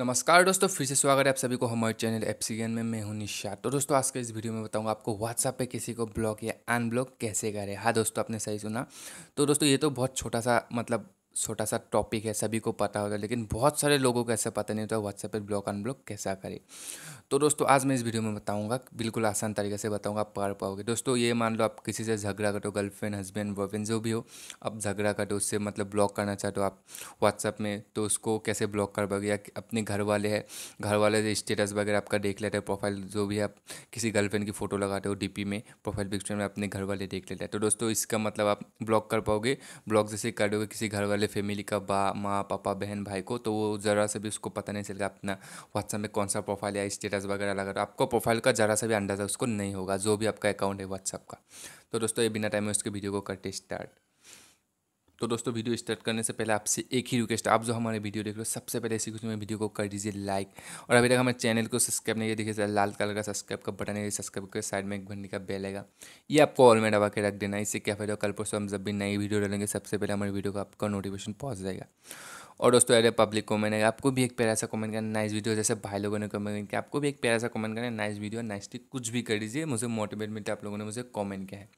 नमस्कार दोस्तों फिर से स्वागत है आप सभी को हमारे चैनल एफ में मैं हूं निशा तो दोस्तों आज के इस वीडियो में बताऊंगा आपको व्हाट्सअप पे किसी को ब्लॉक या अनब्लॉक कैसे करें हाँ दोस्तों आपने सही सुना तो दोस्तों ये तो बहुत छोटा सा मतलब छोटा सा टॉपिक है सभी को पता होता है लेकिन बहुत सारे लोगों को ऐसा पता नहीं होता व्हाट्सएप पर ब्लॉक अनब्लॉक कैसा करें तो दोस्तों आज मैं इस वीडियो में बताऊंगा बिल्कुल आसान तरीके से बताऊंगा आप पढ़ पाओगे दोस्तों ये मान लो आप किसी से झगड़ा करते हो गर्लफ्रेंड हस्बैंड बॉयफ्रेंड जो भी हो आप झगड़ा करते हो उससे मतलब ब्लॉक करना चाहते हो आप व्हाट्सअप में तो उसको कैसे ब्लॉक कर पाओगे या अपने घर वाले हैं घर वाले स्टेटस वगैरह आपका देख लेते हैं प्रोफाइल जो भी आप किसी गर्लफ्रेंड की फ़ोटो लगाते हो डी में प्रोफाइल पिक्चर में अपने घर वाले देख लेते हैं तो दोस्तों इसका मतलब आप ब्लॉक कर पाओगे ब्लॉक जैसे कर दोगे किसी घर वाले वाले फैमिली का बा माँ पापा बहन भाई को तो वो ज़रा से भी उसको पता नहीं चलेगा अपना व्हाट्सअप में कौन सा प्रोफाइल या स्टेटस वगैरह लगा रहा आपको प्रोफाइल का ज़रा सा भी अंदाज़ा उसको नहीं होगा जो भी आपका अकाउंट है व्हाट्सअप का तो दोस्तों ये बिना टाइम में उसके वीडियो को करते स्टार्ट तो दोस्तों वीडियो स्टार्ट करने से पहले आपसे एक ही रिक्वेस्ट आप जो हमारे वीडियो देख रहे हो सबसे पहले इसी कुछ में वीडियो को कर दीजिए लाइक और अभी तक हमारे चैनल को सब्सक्राइब नहीं किया देखिए लाल कलर का सब्सक्राइब का बटन है सब्सक्राइब के साइड में एक घंटे का बेल आएगा ये आपको ऑल में डबा के रख देना है इससे क्या फायदा कल परसों हम जब भी नई वीडियो डालेंगे सबसे पहले हमारे वीडियो को आपका नोटिफिकेशन पहुँच जाएगा और दोस्तों अरे पब्लिक कमेंट है आपको भी एक प्यारा सा कमेंट करना नाइस वीडियो जैसे भाई लोगों ने कमेंट किया आपको भी एक प्यारा सा कमेंट करना नाइस वीडियो नाइस टिक कुछ भी कर दीजिए मुझे मोटिवेट मिलता है आप लोगों ने मुझे कमेंट किया है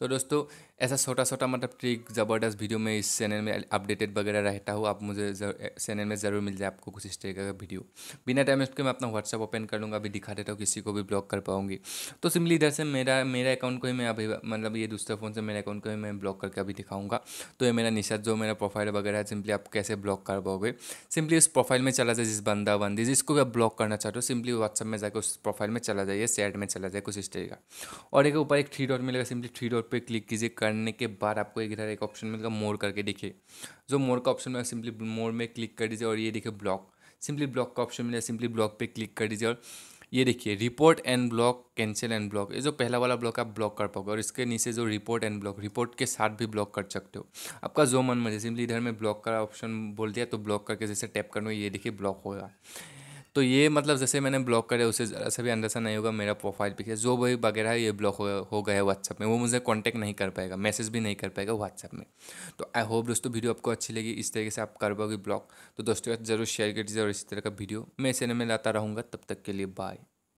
तो दोस्तों ऐसा छोटा छोटा मतलब ट्रिक ज़बरदस्त वीडियो में इस चैनल में अपडेटेड वगैरह रहता हूँ आप मुझे चैनल में ज़रूर मिल जाए आपको कुछ इस तरीके का वीडियो बिना टाइम उसके मैं अपना व्हाट्सअप ओपन कर लूँगा अभी दिखा देता हूँ किसी को भी ब्लॉक कर पाऊँगी तो सिंपली इधर से मेरा मेरा अकाउंट को ही मैं अभी मतलब ये दूसरे फ़ोन से मेरे अकाउंट को ही मैं ब्लॉक करके अभी दिखाऊँगा तो ये मेरा निशा जो मेरा प्रोफाइल वगैरह है सिंपली आप कैसे ब्लॉक कर पाओगे सिंपली उस प्रोफाइल में चला जाए जिस बंदा बंदी जिसको भी आप ब्लॉक करना चाहते हो सिंपली व्हाट्सअप में जाकर उस प्रोफाइल में चला जाइए चैट में चला जाए कुछ इस तरीके का और एक ऊपर एक थ्री डॉट मिलेगा सिंपली थ्री डॉट पे क्लिक कीजिए करने के बाद आपको एक इधर एक ऑप्शन मिलेगा मोर करके देखिए जो मोर का ऑप्शन में सिंपली मोर में क्लिक कर दीजिए और ये देखिए ब्लॉक सिंपली ब्लॉक का ऑप्शन मिलेगा सिंपली ब्लॉक पे क्लिक कर दीजिए और ये देखिए report and block cancel and block ये जो पहला वाला ब्लॉक आप ब्लॉक कर पाओगे और इसके नीचे जो रिपोर्ट एंड ब्लॉक रिपोर्ट के साथ भी ब्लॉक कर सकते हो आपका जो मन मर्जी सिंपली इधर में ब्लॉक का ऑप्शन बोल दिया तो ब्लॉक करके जैसे टैप करना ये देखिए ब्लॉक होगा तो ये मतलब जैसे मैंने ब्लॉक करे उसे ज़रा से भी अंदाजा नहीं होगा मेरा प्रोफाइल है जो भी वगैरह ये ब्लॉक हो गया है व्हाट्सअप में वो मुझे कॉन्टैक्ट नहीं कर पाएगा मैसेज भी नहीं कर पाएगा व्हाट्सअप में तो आई होप दोस्तों वीडियो आपको अच्छी लगी इस तरीके से आप कर पाओगे ब्लॉक तो दोस्तों जरूर शेयर कर दीजिए और इसी तरह का वीडियो मैं इसे में लाता रहूँगा तब तक के लिए बाय